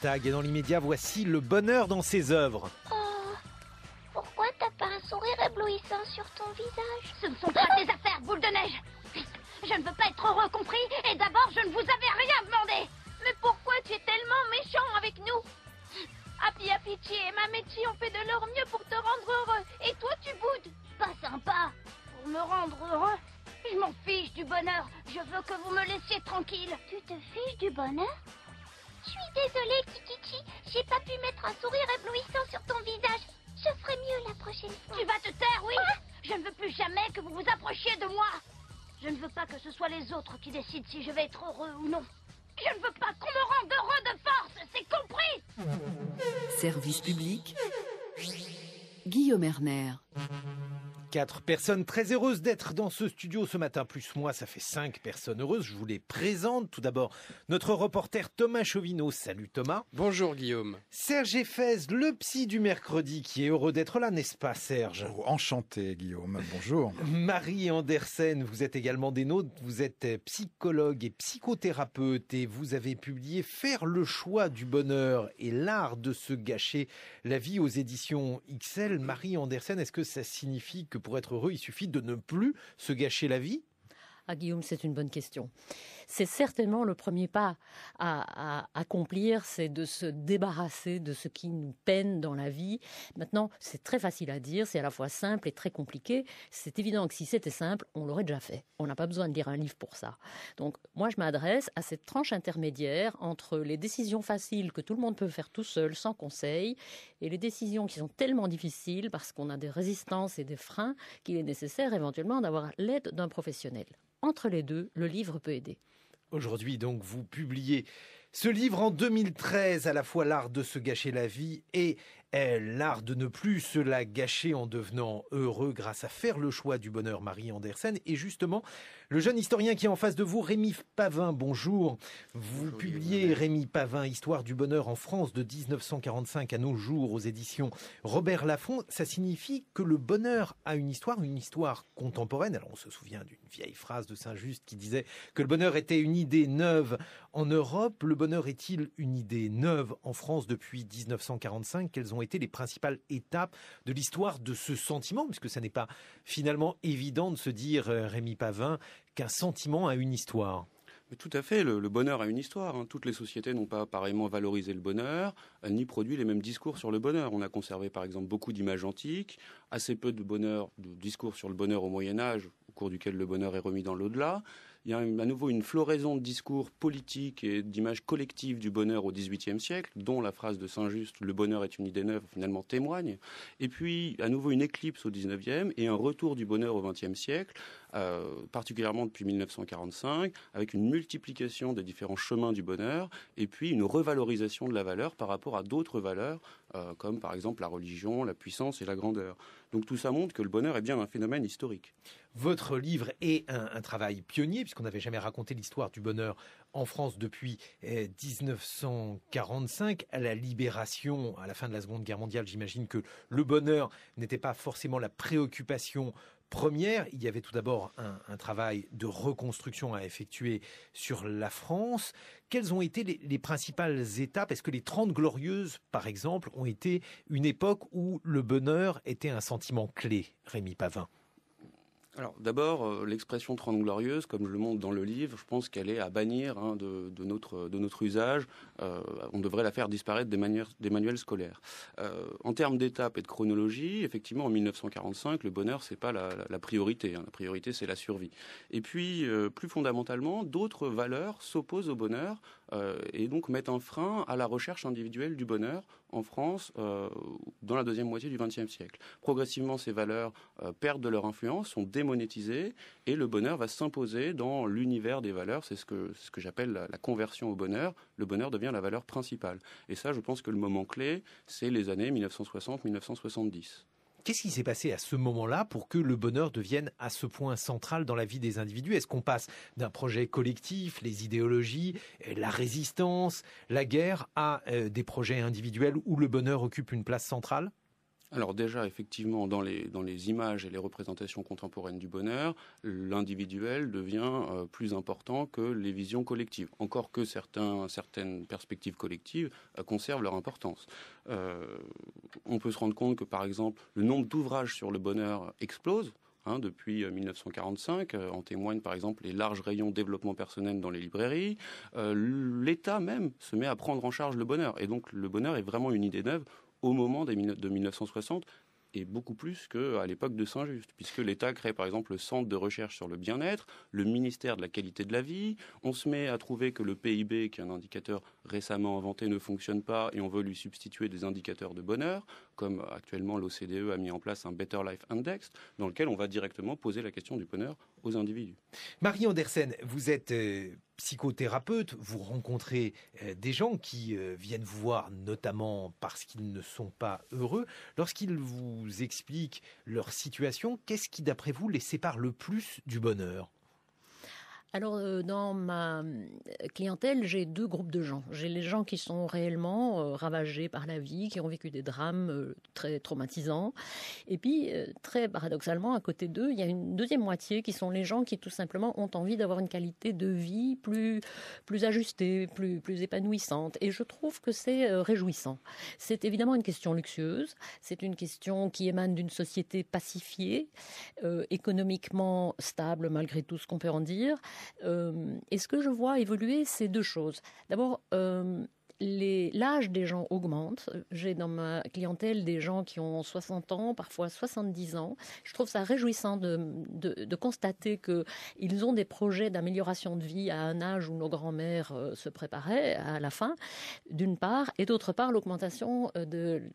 Tag et dans l'immédiat, voici le bonheur dans ses œuvres. Oh, pourquoi t'as pas un sourire éblouissant sur ton visage Ce ne sont pas tes affaires, boule de neige Je ne veux pas être compris et d'abord je ne vous avais rien demandé Mais pourquoi tu es tellement méchant avec nous Happy Pitié et métier ont fait de leur mieux pour te rendre heureux et toi tu boudes Pas sympa Pour me rendre heureux Je m'en fiche du bonheur Je veux que vous me laissiez tranquille Tu te fiches du bonheur je suis désolée, Kikichi. J'ai pas pu mettre un sourire éblouissant sur ton visage. Je ferai mieux la prochaine fois. Tu vas te taire, oui Je ne veux plus jamais que vous vous approchiez de moi. Je ne veux pas que ce soit les autres qui décident si je vais être heureux ou non. Je ne veux pas qu'on me rende heureux de force, c'est compris Service public. Guillaume Hermer. Quatre personnes très heureuses d'être dans ce studio ce matin, plus moi, ça fait cinq personnes heureuses. Je vous les présente. Tout d'abord, notre reporter Thomas Chauvineau. Salut Thomas. Bonjour Guillaume. Serge Effez, le psy du mercredi, qui est heureux d'être là, n'est-ce pas Serge oh, Enchanté Guillaume, bonjour. Marie Andersen, vous êtes également des nôtres. Vous êtes psychologue et psychothérapeute et vous avez publié Faire le choix du bonheur et l'art de se gâcher la vie aux éditions XL. Marie Andersen, est-ce que ça signifie que pour être heureux, il suffit de ne plus se gâcher la vie ah Guillaume, c'est une bonne question c'est certainement le premier pas à, accomplir, c'est de se débarrasser de ce qui nous peine dans la vie. Maintenant, c'est très facile à dire, c'est à la fois simple et très compliqué. C'est évident que si c'était simple, on l'aurait déjà fait. On n'a pas besoin de lire un livre pour ça. Donc, moi, je m'adresse à cette tranche intermédiaire entre les décisions faciles que tout le monde peut faire tout seul, sans conseil, et les décisions qui sont tellement difficiles parce qu'on a des résistances et des freins qu'il est nécessaire éventuellement d'avoir l'aide d'un professionnel. Entre les deux, le livre peut aider. Aujourd'hui, donc, vous publiez ce livre en 2013, à la fois l'art de se gâcher la vie et l'art de ne plus se la gâcher en devenant heureux grâce à faire le choix du bonheur Marie Andersen. Et justement, le jeune historien qui est en face de vous, Rémi Pavin, bonjour. Vous publiez Rémi Pavin, Histoire du bonheur en France de 1945 à nos jours aux éditions Robert Laffont. Ça signifie que le bonheur a une histoire, une histoire contemporaine. Alors on se souvient d'une vieille phrase de Saint-Just qui disait que le bonheur était une idée neuve en Europe. Le bonheur est-il une idée neuve en France depuis 1945 Quelles ont été les principales étapes de l'histoire de ce sentiment, puisque ce n'est pas finalement évident de se dire, euh, Rémi Pavin, qu'un sentiment a une histoire mais tout à fait, le, bonheur a une histoire. Hein. Toutes les sociétés n'ont pas pareillement valorisé le bonheur, ni produit les mêmes discours sur le bonheur. On a conservé par exemple beaucoup d'images antiques, assez peu de bonheur, de discours sur le bonheur au Moyen Âge, au cours duquel le bonheur est remis dans l'au-delà. Il y a à nouveau une floraison de discours politiques et d'images collectives du bonheur au XVIIIe siècle, dont la phrase de Saint-Just Le bonheur est une idée neuve finalement témoigne. Et puis, à nouveau, une éclipse au XIXe et un retour du bonheur au XXe siècle euh, particulièrement depuis 1945, avec une multiplication des différents chemins du bonheur et puis une revalorisation de la valeur par rapport à d'autres valeurs, euh, comme par exemple la religion, la puissance et la grandeur. Donc tout ça montre que le bonheur est bien un phénomène historique. Votre livre est un, un travail pionnier, puisqu'on n'avait jamais raconté l'histoire du bonheur en France depuis 1945, eh, à la libération, à la fin de la Seconde Guerre mondiale. J'imagine que le bonheur n'était pas forcément la préoccupation première, il y avait tout d'abord un, travail de reconstruction à effectuer sur la France. Quelles ont été les, les principales étapes Est-ce que les Trente Glorieuses, par exemple, ont été une époque où le bonheur était un sentiment clé, Rémi Pavin alors d'abord, euh, l'expression 30 glorieuses », comme je le montre dans le livre, je pense qu'elle est à bannir hein, de, notre, de notre usage. Euh, on devrait la faire disparaître des, manuels scolaires. Euh, en termes d'étapes et de chronologie, effectivement, en 1945, le bonheur, c'est pas la, priorité. Hein. La priorité, c'est la survie. Et puis, plus fondamentalement, d'autres valeurs s'opposent au bonheur et donc mettent un frein à la recherche individuelle du bonheur en France dans la deuxième moitié du XXe siècle. Progressivement, ces valeurs perdent de leur influence, sont monétiser et le bonheur va s'imposer dans l'univers des valeurs. C'est ce que, ce que j'appelle la, la, conversion au bonheur. Le bonheur devient la valeur principale. Et ça, je pense que le moment clé, c'est les années 1960-1970. Qu'est-ce qui s'est passé à ce moment-là pour que le bonheur devienne à ce point central dans la vie des individus Est-ce qu'on passe d'un projet collectif, les idéologies, euh, la résistance, la guerre, à euh, des projets individuels où le bonheur occupe une place centrale alors déjà, effectivement, dans les, images et les représentations contemporaines du bonheur, l'individuel devient euh, plus important que les visions collectives, encore que certaines perspectives collectives euh, conservent leur importance. Euh, on peut se rendre compte que, par exemple, le nombre d'ouvrages sur le bonheur explose. Hein, depuis 1945. en témoignent par exemple les larges rayons développement personnel dans les librairies. L'État même se met à prendre en charge le bonheur. Et donc le bonheur est vraiment une idée neuve au moment de 1960 et beaucoup plus qu'à l'époque de Saint-Just, puisque l'État crée par exemple le centre de recherche sur le bien-être, le ministère de la qualité de la vie, on se met à trouver que le PIB, qui est un indicateur récemment inventé, ne fonctionne pas et on veut lui substituer des indicateurs de bonheur, comme actuellement l'OCDE a mis en place un Better Life Index, dans lequel on va directement poser la question du bonheur individus. Marie Andersen, vous êtes euh, psychothérapeute, vous rencontrez euh, des gens qui euh, viennent vous voir notamment parce qu'ils ne sont pas heureux. Lorsqu'ils vous expliquent leur situation, qu'est-ce qui, d'après vous, les sépare le plus du bonheur alors, euh, dans ma euh, clientèle, j'ai deux groupes de gens. J'ai les gens qui sont réellement euh, ravagés par la vie, qui ont vécu des drames très traumatisants. Et puis, très paradoxalement, à côté d'eux, il y a une deuxième moitié qui sont les gens qui, tout simplement, ont envie d'avoir une qualité de vie plus, plus ajustée, plus, plus épanouissante. Et je trouve que c'est réjouissant. C'est évidemment une question luxueuse. C'est une question qui émane d'une société pacifiée, économiquement stable, malgré tout ce qu'on peut en dire. Euh, et ce que je vois évoluer, c'est deux choses. D'abord, euh, l'âge des gens augmente. J'ai dans ma clientèle des gens qui ont 60 ans, parfois 70 ans. Je trouve ça réjouissant de, de, de constater qu'ils ont des projets d'amélioration de vie à un âge où nos grands-mères euh, se préparaient à la fin, d'une part, et d'autre part, l'augmentation euh,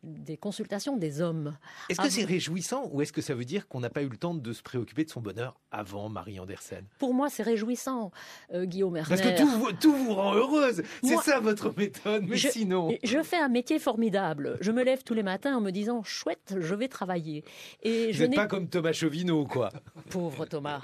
des consultations des hommes. Est-ce que c'est réjouissant ou est-ce que ça veut dire qu'on n'a pas eu le temps de se préoccuper de son bonheur avant Marie Andersen Pour moi, c'est réjouissant, euh, Guillaume Herner. Parce que tout vous rend heureuse. C'est ça votre méthode mais sinon. Je fais un métier formidable. Je me lève tous les matins en me disant chouette, je vais travailler. Et Vous je n'êtes pas comme Thomas Chauvineau, quoi. Pauvre Thomas.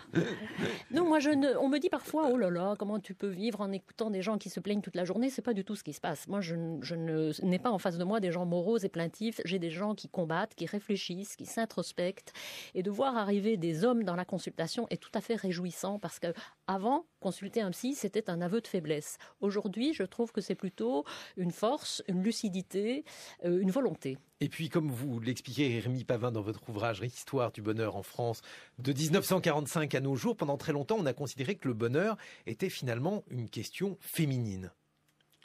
non, moi, on me dit parfois oh là là, comment tu peux vivre en écoutant des gens qui se plaignent toute la journée C'est pas du tout ce qui se passe. Moi, je, je n'ai pas en face de moi des gens moroses et plaintifs. J'ai des gens qui combattent, qui réfléchissent, qui s'introspectent. Et de voir arriver des hommes dans la consultation est tout à fait réjouissant parce que avant, consulter un psy, c'était un aveu de faiblesse. Aujourd'hui, je trouve que c'est plutôt une force, une lucidité, euh, une volonté. Et puis, comme vous l'expliquez, Rémi Pavin, dans votre ouvrage Histoire du bonheur en France, de 1945 à nos jours, pendant très longtemps, on a considéré que le bonheur était finalement une question féminine.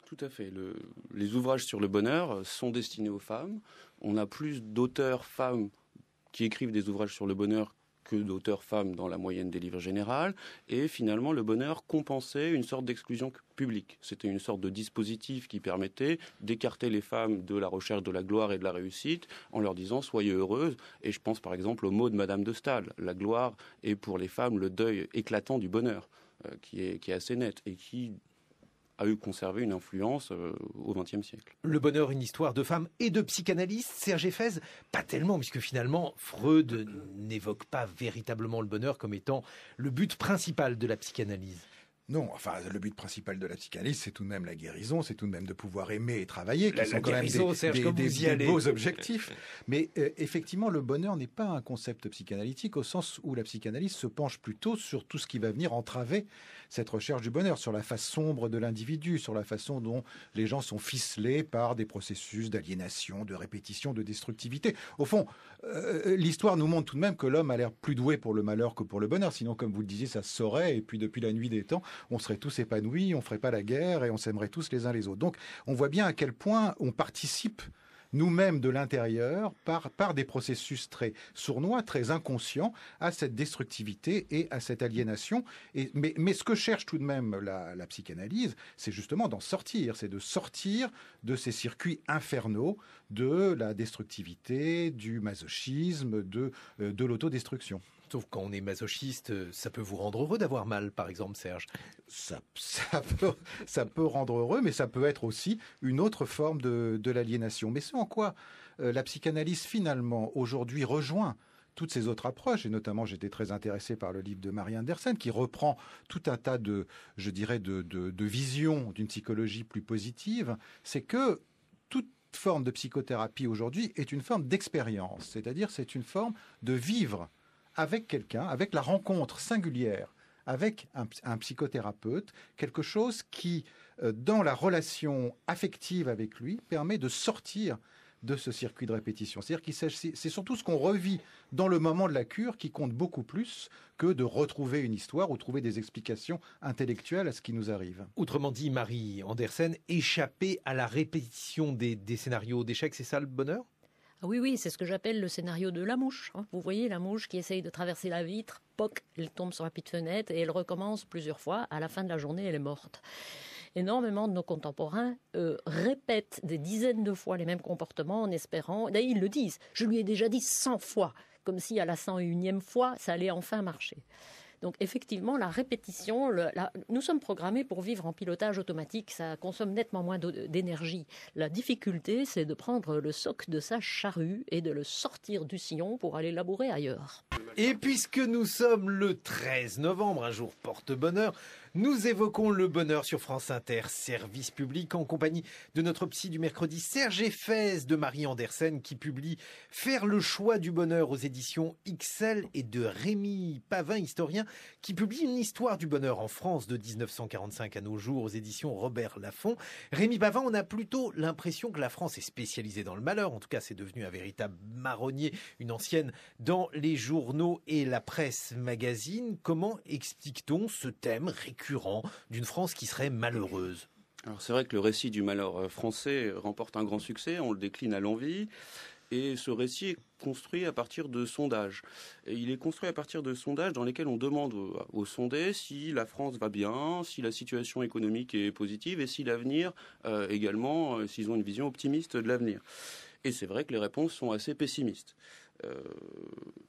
Tout à fait. Le, les ouvrages sur le bonheur sont destinés aux femmes. On a plus d'auteurs femmes qui écrivent des ouvrages sur le bonheur d'auteurs femmes dans la moyenne des livres généraux, et finalement le bonheur compensait une sorte d'exclusion publique. C'était une sorte de dispositif qui permettait d'écarter les femmes de la recherche de la gloire et de la réussite en leur disant soyez heureuses. Et je pense par exemple au mot de Madame de Staël la gloire est pour les femmes le deuil éclatant du bonheur, euh, qui, est, qui est assez net et qui a eu conservé une influence euh, au XXe siècle. Le bonheur, une histoire de femme et de psychanalystes. Serge Fès, pas tellement, puisque finalement, Freud n'évoque pas véritablement le bonheur comme étant le but principal de la psychanalyse. Non, enfin, le but principal de la psychanalyse, c'est tout de même la guérison, c'est tout de même de pouvoir aimer et travailler, qui sont quand même des, beaux objectifs. Mais euh, effectivement, le bonheur n'est pas un concept psychanalytique au sens où la psychanalyse se penche plutôt sur tout ce qui va venir entraver cette recherche du bonheur, sur la face sombre de l'individu, sur la façon dont les gens sont ficelés par des processus d'aliénation, de répétition, de destructivité. Au fond, euh, l'histoire nous montre tout de même que l'homme a l'air plus doué pour le malheur que pour le bonheur, sinon, comme vous le disiez, ça saurait, et puis depuis la nuit des temps, on serait tous épanouis, on ferait pas la guerre et on s'aimerait tous les uns les autres. Donc on voit bien à quel point on participe nous-mêmes de l'intérieur par, des processus très sournois, très inconscients à cette destructivité et à cette aliénation. mais, ce que cherche tout de même la, psychanalyse, c'est justement d'en sortir, c'est de sortir de ces circuits infernaux de la destructivité, du masochisme, de euh, l'autodestruction. Sauf quand on est masochiste, euh, ça peut vous rendre heureux d'avoir mal, par exemple, Serge. Ça, ça, peut, ça peut rendre heureux, mais ça peut être aussi une autre forme de, de l'aliénation. Mais c'est en quoi euh, la psychanalyse, finalement, aujourd'hui, rejoint toutes ces autres approches, et notamment j'étais très intéressé par le livre de Marie Andersen, qui reprend tout un tas de, je dirais, de, de, de visions d'une psychologie plus positive, c'est que toute forme de psychothérapie aujourd'hui est une forme d'expérience, c'est-à-dire c'est une forme de vivre avec quelqu'un, avec la rencontre singulière avec un, psychothérapeute, quelque chose qui, euh, dans la relation affective avec lui, permet de sortir de ce circuit de répétition. cest surtout ce qu'on revit dans le moment de la cure qui compte beaucoup plus que de retrouver une histoire ou trouver des explications intellectuelles à ce qui nous arrive. Autrement dit, Marie Andersen, échapper à la répétition des, des scénarios d'échec, c'est ça le bonheur ah oui, oui, c'est ce que j'appelle le scénario de la mouche. Hein. Vous voyez la mouche qui essaye de traverser la vitre, poc, elle tombe sur la petite fenêtre et elle recommence plusieurs fois. À la fin de la journée, elle est morte. Énormément de nos contemporains euh, répètent des dizaines de fois les mêmes comportements en espérant, d'ailleurs ils le disent, je lui ai déjà dit 100 fois, comme si à la 101e fois, ça allait enfin marcher. Donc effectivement, la répétition, nous sommes programmés pour vivre en pilotage automatique, ça consomme nettement moins d'énergie. La difficulté, c'est de prendre le soc de sa charrue et de le sortir du sillon pour aller labourer ailleurs. Et puisque nous sommes le 13 novembre, un jour porte-bonheur, nous évoquons le bonheur sur France Inter, service public, en compagnie de notre psy du mercredi, Serge Fès de Marie Andersen, qui publie Faire le choix du bonheur aux éditions XL et de Rémi Pavin, historien, qui publie une histoire du bonheur en France de 1945 à nos jours aux éditions Robert Laffont. Rémi Pavin, on a plutôt l'impression que la France est spécialisée dans le malheur. En tout cas, c'est devenu un véritable marronnier, une ancienne dans les journaux et la presse magazine. Comment explique-t-on ce thème d'une France qui serait malheureuse. c'est vrai que le récit du malheur euh, français remporte un grand succès, on le décline à l'envie. Et ce récit est construit à partir de sondages. Et il est construit à partir de sondages dans lesquels on demande aux, sondés si la France va bien, si la situation économique est positive et si l'avenir euh, également, euh, s'ils ont une vision optimiste de l'avenir. Et c'est vrai que les réponses sont assez pessimistes. Euh,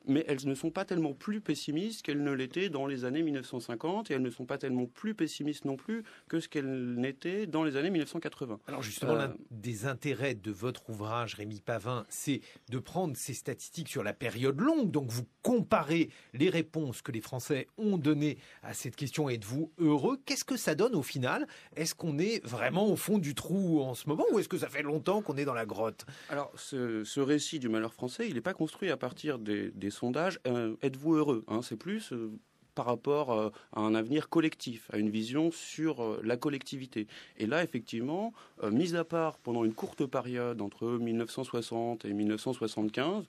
mais elles ne sont pas tellement plus pessimistes qu'elles ne l'étaient dans les années 1950 et elles ne sont pas tellement plus pessimistes non plus que ce qu'elles n'étaient dans les années 1980. Alors justement, l'un euh, des intérêts de votre ouvrage, Rémi Pavin, c'est de prendre ces statistiques sur la période longue. Donc vous comparez les réponses que les Français ont données à cette question. Êtes-vous heureux Qu'est-ce que ça donne au final Est-ce qu'on est vraiment au fond du trou en ce moment ou est-ce que ça fait longtemps qu'on est dans la grotte Alors ce, ce récit du malheur français, il n'est pas construit à partir des, sondages. Euh, êtes-vous heureux hein, C'est plus euh, par rapport euh, à un avenir collectif, à une vision sur la collectivité. Et là, effectivement, mise à part pendant une courte période entre 1960 et 1975,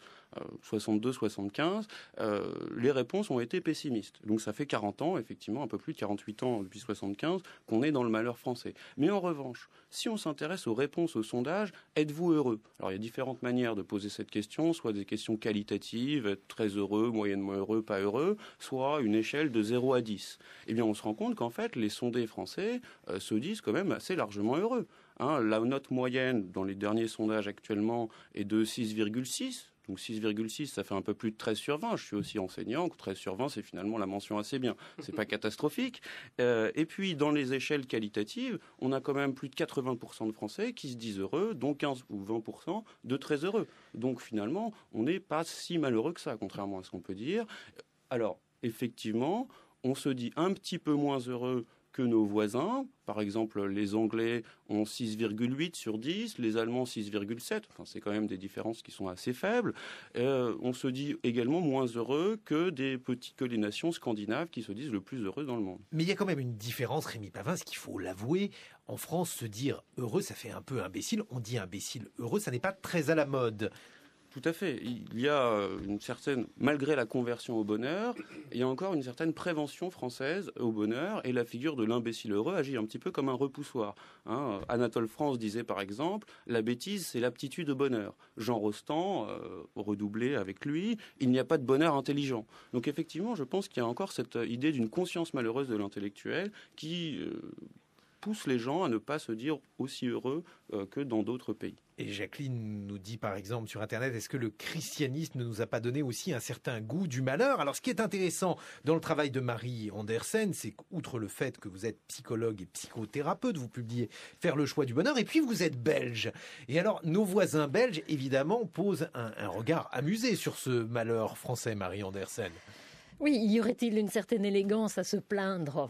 62-75, euh, les réponses ont été pessimistes. Donc ça fait 40 ans, effectivement, un peu plus de 48 ans depuis 75, qu'on est dans le malheur français. Mais en revanche, si on s'intéresse aux réponses au sondage, êtes-vous heureux Alors il y a différentes manières de poser cette question, soit des questions qualitatives, être très heureux, moyennement heureux, pas heureux, soit une échelle de 0 à 10. Eh bien on se rend compte qu'en fait les sondés français euh, se disent quand même assez largement heureux. Hein. la note moyenne dans les derniers sondages actuellement est de 6,6, donc 6,6, ça fait un peu plus de 13 sur 20. Je suis aussi enseignant. 13 sur 20, c'est finalement la mention assez bien. Ce n'est pas catastrophique. Euh, et puis, dans les échelles qualitatives, on a quand même plus de 80% de Français qui se disent heureux, dont 15 ou 20% de très heureux. Donc finalement, on n'est pas si malheureux que ça, contrairement à ce qu'on peut dire. Alors, effectivement, on se dit un petit peu moins heureux que nos voisins. Par exemple, les Anglais ont 6,8 sur 10, les Allemands 6,7. Enfin, c'est quand même des différences qui sont assez faibles. Euh, on se dit également moins heureux que des petits que les nations scandinaves qui se disent le plus heureux dans le monde. Mais il y a quand même une différence, Rémi Pavin, ce qu'il faut l'avouer. En France, se dire heureux, ça fait un peu imbécile. On dit imbécile heureux, ça n'est pas très à la mode. Tout à fait. Il y a euh, une certaine, malgré la conversion au bonheur, il y a encore une certaine prévention française au bonheur et la figure de l'imbécile heureux agit un petit peu comme un repoussoir. Hein. Anatole France disait par exemple, la bêtise c'est l'aptitude au bonheur. Jean Rostand, euh, redoublé avec lui, il n'y a pas de bonheur intelligent. Donc effectivement, je pense qu'il y a encore cette euh, idée d'une conscience malheureuse de l'intellectuel qui pousse les gens à ne pas se dire aussi heureux que dans d'autres pays. Et Jacqueline nous dit par exemple sur Internet, est-ce que le christianisme ne nous a pas donné aussi un certain goût du malheur Alors ce qui est intéressant dans le travail de Marie Andersen, c'est qu'outre le fait que vous êtes psychologue et psychothérapeute, vous publiez Faire le choix du bonheur, et puis vous êtes belge. Et alors nos voisins belges, évidemment, posent un, regard amusé sur ce malheur français, Marie Andersen. Oui, y aurait-il une certaine élégance à se plaindre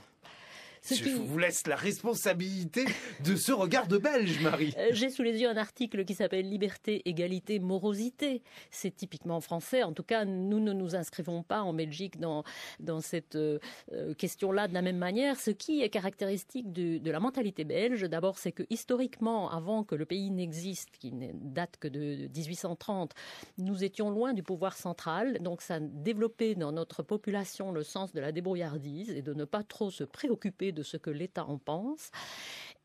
je vous laisse la responsabilité de ce regard de Belge, Marie. Euh, j'ai sous les yeux un article qui s'appelle Liberté, égalité, morosité. C'est typiquement français. En tout cas, nous ne nous inscrivons pas en Belgique dans, dans cette euh, euh, question-là de la même manière. Ce qui est caractéristique de, de la mentalité belge, d'abord, c'est que historiquement, avant que le pays n'existe, qui ne date que de 1830, nous étions loin du pouvoir central. Donc, ça développait dans notre population le sens de la débrouillardise et de ne pas trop se préoccuper de ce que l'État en pense.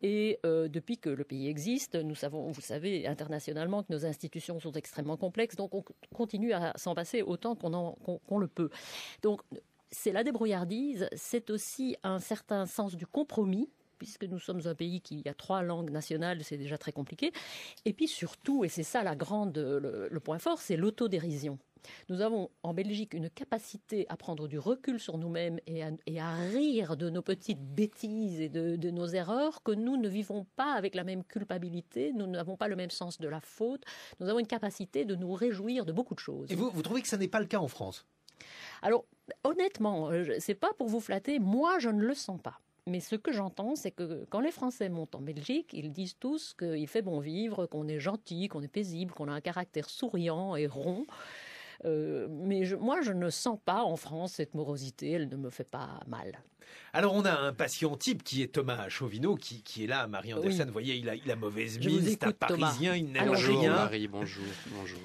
Et euh, depuis que le pays existe, nous savons, vous savez, internationalement que nos institutions sont extrêmement complexes, donc on continue à s'en passer autant qu'on le peut. Donc c'est la débrouillardise, c'est aussi un certain sens du compromis puisque nous sommes un pays qui a trois langues nationales, c'est déjà très compliqué. Et puis surtout, et c'est ça la grande, le point fort, c'est l'autodérision. Nous avons en Belgique une capacité à prendre du recul sur nous-mêmes et, à, rire de nos petites bêtises et de, nos erreurs que nous ne vivons pas avec la même culpabilité, nous n'avons pas le même sens de la faute, nous avons une capacité de nous réjouir de beaucoup de choses. Et vous, vous trouvez que ce n'est pas le cas en France Alors, honnêtement, n'est euh, pas pour vous flatter, moi je ne le sens pas. Mais ce que j'entends, c'est que quand les Français montent en Belgique, ils disent tous qu'il fait bon vivre, qu'on est gentil, qu'on est paisible, qu'on a un caractère souriant et rond. Euh, mais moi, je ne sens pas en France cette morosité, elle ne me fait pas mal. Alors, on a un patient type qui est Thomas Chauvineau, qui, est là, Marie Anderson. Vous voyez, il a, la mauvaise mine, c'est un Parisien, il n'aime rien. Marie, bonjour, bonjour.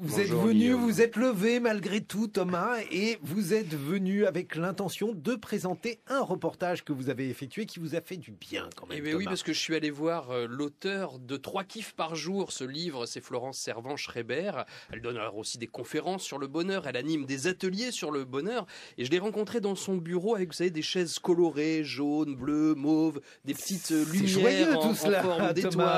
Vous êtes venu, vous êtes levé malgré tout, Thomas, et vous êtes venu avec l'intention de présenter un reportage que vous avez effectué qui vous a fait du bien quand même. Eh oui, parce que je suis allé voir euh, l'auteur de Trois kiffs par jour. Ce livre, c'est Florence servan schreiber Elle donne alors aussi des conférences sur le bonheur. Elle anime des ateliers sur le bonheur. Et je l'ai rencontré dans son bureau avec, vous savez, des chaises colorées, jaunes, bleues, mauves, des petites euh, lumières. joyeux tout cela, forme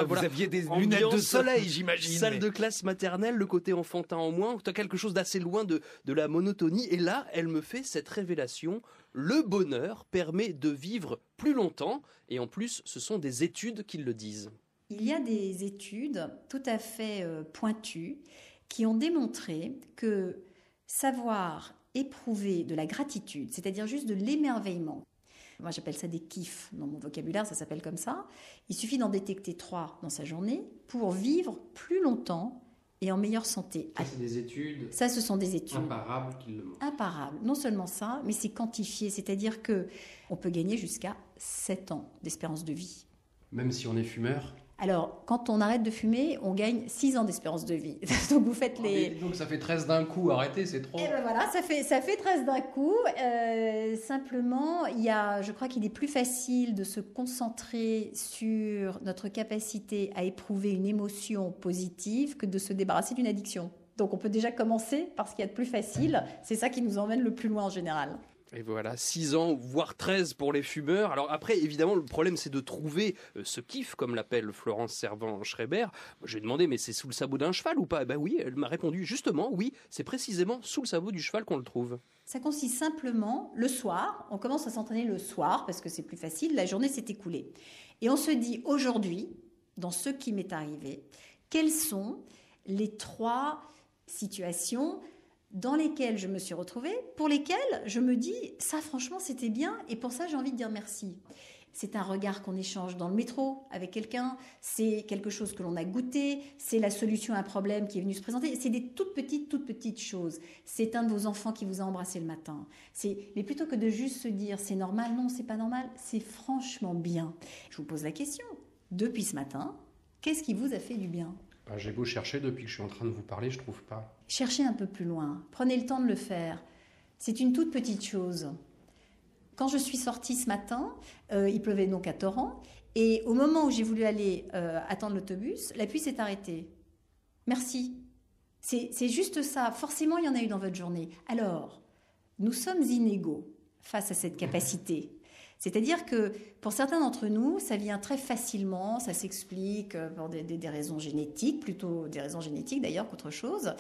Vous aviez des lunettes de soleil, j'imagine. Salle de classe maternelle, le côté enfantin en moins, tu as quelque chose d'assez loin de, de la monotonie. Et là, elle me fait cette révélation. Le bonheur permet de vivre plus longtemps. Et en plus, ce sont des études qui le disent. Il y a des études tout à fait euh, pointues qui ont démontré que savoir éprouver de la gratitude, c'est-à-dire juste de l'émerveillement, moi j'appelle ça des kifs dans mon vocabulaire, ça s'appelle comme ça, il suffit d'en détecter trois dans sa journée pour vivre plus longtemps et en meilleure santé. Ça, c'est des études. Ça, ce sont des études. Imparables qui le montrent. Imparables. Non seulement ça, mais c'est quantifié. C'est-à-dire que on peut gagner jusqu'à 7 ans d'espérance de vie. Même si on est fumeur alors, quand on arrête de fumer, on gagne 6 ans d'espérance de vie. donc, vous faites ah, les. donc, ça fait 13 d'un coup, arrêtez, c'est trop. Et eh ben voilà, ça fait, ça 13 d'un coup. Euh, simplement, je crois qu'il est plus facile de se concentrer sur notre capacité à éprouver une émotion positive que de se débarrasser d'une addiction. Donc, on peut déjà commencer par ce qu'il y a de plus facile. C'est ça qui nous emmène le plus loin en général. Et voilà, 6 ans, voire 13 pour les fumeurs. Alors après, évidemment, le problème, c'est de trouver euh, ce kiff, comme l'appelle Florence Servant schreiber J'ai demandé, mais c'est sous le sabot d'un cheval ou pas Eh ben oui, elle m'a répondu, justement, oui, c'est précisément sous le sabot du cheval qu'on le trouve. Ça consiste simplement, le soir, on commence à s'entraîner le soir, parce que c'est plus facile, la journée s'est écoulée. Et on se dit, aujourd'hui, dans ce qui m'est arrivé, quelles sont les trois situations dans lesquelles je me suis retrouvée, pour lesquelles je me dis, ça franchement c'était bien, et pour ça j'ai envie de dire merci. C'est un regard qu'on échange dans le métro avec quelqu'un, c'est quelque chose que l'on a goûté, c'est la solution à un problème qui est venu se présenter, c'est des toutes petites, toutes petites choses. C'est un de vos enfants qui vous a embrassé le matin. Mais plutôt que de juste se dire c'est normal, non, c'est pas normal, c'est franchement bien. Je vous pose la question, depuis ce matin, qu'est-ce qui vous a fait du bien bah, j'ai beau chercher depuis que je suis en train de vous parler, je trouve pas. Cherchez un peu plus loin. Prenez le temps de le faire. C'est une toute petite chose. Quand je suis sortie ce matin, euh, il pleuvait donc à torrents, et au moment où j'ai voulu aller euh, attendre l'autobus, la pluie s'est arrêtée. Merci. C'est juste ça. Forcément, il y en a eu dans votre journée. Alors, nous sommes inégaux face à cette capacité c'est-à-dire que pour certains d'entre nous, ça vient très facilement, ça s'explique euh, pour des, raisons génétiques, plutôt des raisons génétiques d'ailleurs qu'autre chose.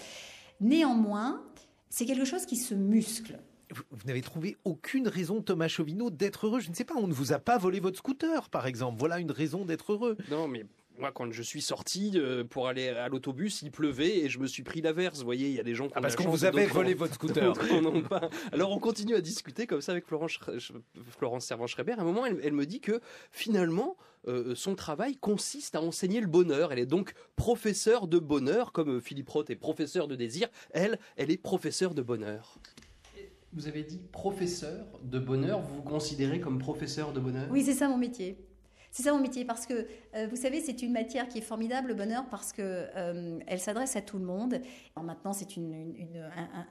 Néanmoins, c'est quelque chose qui se muscle. Vous, n'avez trouvé aucune raison, Thomas Chauvinot, d'être heureux. Je ne sais pas, on ne vous a pas volé votre scooter, par exemple. Voilà une raison d'être heureux. Non, mais moi, quand je suis sorti euh, pour aller à l'autobus, il pleuvait et je me suis pris l'averse. Vous voyez, il y a des gens qui ah, parce qu'on vous avait volé votre scooter. Alors on continue à discuter comme ça avec Florence, Florence Servan-Schreiber. À un moment, elle, me dit que finalement, euh, son travail consiste à enseigner le bonheur. Elle est donc professeure de bonheur, comme euh, Philippe Roth est professeur de désir. Elle, elle est professeure de bonheur. Vous avez dit professeur de bonheur. Vous vous considérez comme professeur de bonheur Oui, c'est ça mon métier. C'est ça mon métier, parce que euh, vous savez, c'est une matière qui est formidable, le bonheur, parce que euh, elle s'adresse à tout le monde. maintenant, c'est une,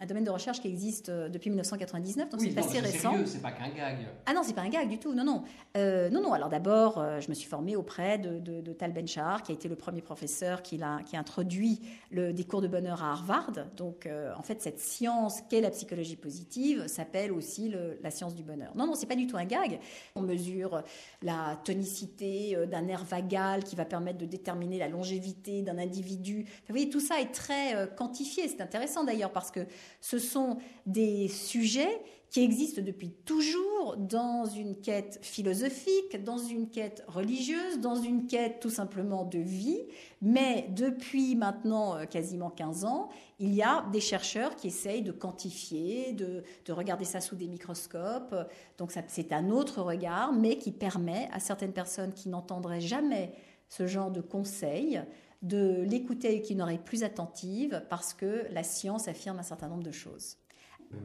un, domaine de recherche qui existe euh, depuis 1999, donc c'est assez récent. c'est pas qu'un gag. Ah non, c'est pas un gag du tout. Non, non, non, non. Alors d'abord, je me suis formée auprès de, de, de, Tal Benchar, qui a été le premier professeur qui a, qui introduit le, des cours de bonheur à Harvard. Donc en fait, cette science qu'est la psychologie positive s'appelle aussi la science du bonheur. Non, non, c'est pas du tout un gag. On mesure la tonicité euh, d'un air vagal qui va permettre de déterminer la longévité d'un individu. vous voyez, tout ça est très euh, quantifié. C'est intéressant d'ailleurs parce que ce sont des sujets qui existe depuis toujours dans une quête philosophique, dans une quête religieuse, dans une quête tout simplement de vie. Mais depuis maintenant euh, quasiment 15 ans, il y a des chercheurs qui essayent de quantifier, de, regarder ça sous des microscopes. Donc c'est un autre regard, mais qui permet à certaines personnes qui n'entendraient jamais ce genre de conseils de l'écouter et qui n'auraient plus attentive parce que la science affirme un certain nombre de choses.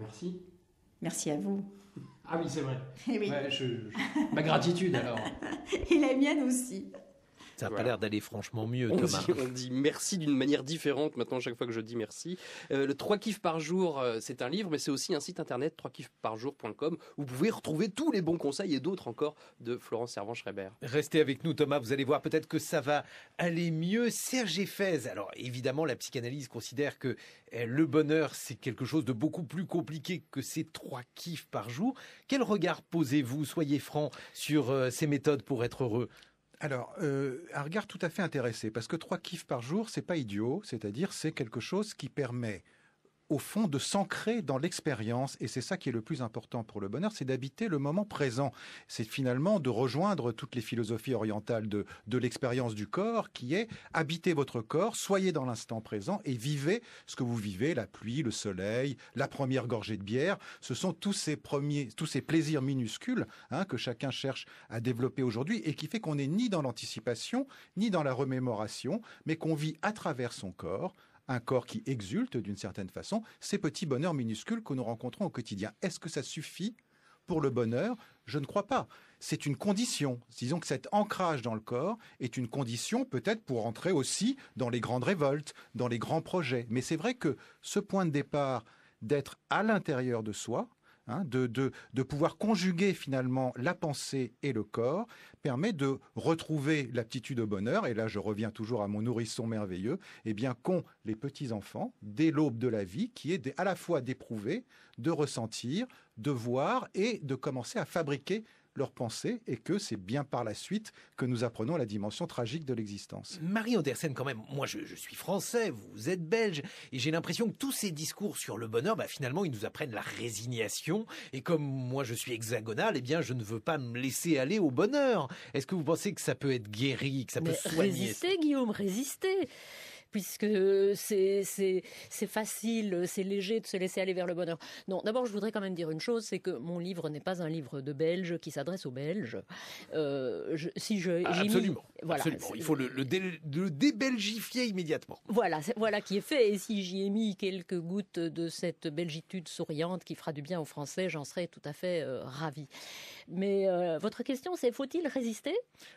Merci. Merci à vous. Ah oui, c'est vrai. Eh ma gratitude alors. Et la mienne aussi. Ça n'a pas l'air d'aller franchement mieux, Thomas. on dit merci d'une manière différente maintenant chaque fois que je dis merci. Euh, le 3 kiffs par jour, euh, c'est un livre, mais c'est aussi un site internet, 3kiffsparjour.com. Vous pouvez retrouver tous les bons conseils et d'autres encore de Florence Servan-Schreiber. Restez avec nous, Thomas. Vous allez voir peut-être que ça va aller mieux. Serge Fez. Alors, évidemment, la psychanalyse considère que eh, le bonheur, c'est quelque chose de beaucoup plus compliqué que ces 3 kifs par jour. Quel regard posez-vous, soyez franc, sur euh, ces méthodes pour être heureux alors, un euh, regard tout à fait intéressé, parce que trois kiffs par jour, c'est pas idiot, c'est-à-dire c'est quelque chose qui permet au fond, de s'ancrer dans l'expérience. Et c'est ça qui est le plus important pour le bonheur, c'est d'habiter le moment présent. C'est finalement de rejoindre toutes les philosophies orientales de, l'expérience du corps, qui est habiter votre corps, soyez dans l'instant présent et vivez ce que vous vivez, la pluie, le soleil, la première gorgée de bière. Ce sont tous ces premiers, tous ces plaisirs minuscules hein, que chacun cherche à développer aujourd'hui et qui fait qu'on n'est ni dans l'anticipation, ni dans la remémoration, mais qu'on vit à travers son corps, un corps qui exulte d'une certaine façon ces petits bonheurs minuscules que nous rencontrons au quotidien. Est-ce que ça suffit pour le bonheur Je ne crois pas. C'est une condition. Disons que cet ancrage dans le corps est une condition peut-être pour entrer aussi dans les grandes révoltes, dans les grands projets. Mais c'est vrai que ce point de départ d'être à l'intérieur de soi, Hein, de, pouvoir conjuguer finalement la pensée et le corps, permet de retrouver l'aptitude au bonheur. Et là, je reviens toujours à mon nourrisson merveilleux, et eh bien qu'ont les petits-enfants dès l'aube de la vie, qui est à la fois d'éprouver, de ressentir, de voir et de commencer à fabriquer leur pensée et que c'est bien par la suite que nous apprenons la dimension tragique de l'existence. Marie Andersen, quand même, moi je, suis français, vous êtes belge, et j'ai l'impression que tous ces discours sur le bonheur, bah, finalement, ils nous apprennent la résignation, et comme moi je suis hexagonal, eh bien je ne veux pas me laisser aller au bonheur. Est-ce que vous pensez que ça peut être guéri, que ça peut soigner Résister, Guillaume, résister puisque c'est facile, c'est léger de se laisser aller vers le bonheur. Non, d'abord, je voudrais quand même dire une chose, c'est que mon livre n'est pas un livre de Belge qui s'adresse aux Belges. Euh, si je ah, absolument, voilà, il faut le, débelgifier immédiatement. Voilà, voilà qui est fait. Et si j'y ai mis quelques gouttes de cette belgitude souriante qui fera du bien aux Français, j'en serais tout à fait euh, ravi. Mais euh, votre question, c'est faut-il résister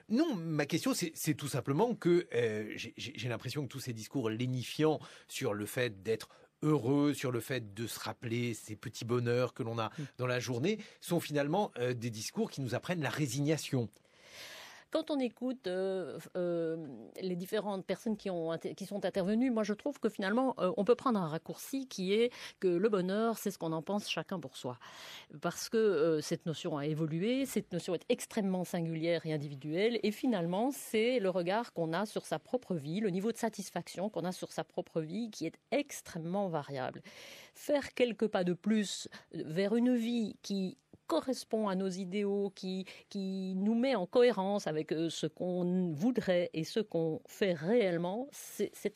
Non, ma question, c'est tout simplement que euh, j'ai l'impression que tous ces discours lénifiants sur le fait d'être heureux, sur le fait de se rappeler ces petits bonheurs que l'on a mmh. dans la journée, sont finalement euh, des discours qui nous apprennent la résignation quand on écoute euh, euh, les différentes personnes qui, sont intervenues, moi je trouve que finalement euh, on peut prendre un raccourci qui est que le bonheur, c'est ce qu'on en pense chacun pour soi, parce que cette notion a évolué, cette notion est extrêmement singulière et individuelle, et finalement c'est le regard qu'on a sur sa propre vie, le niveau de satisfaction qu'on a sur sa propre vie qui est extrêmement variable. Faire quelques pas de plus vers une vie qui correspond à nos idéaux, qui, qui nous met en cohérence avec euh, ce qu'on voudrait et ce qu'on fait réellement, c'est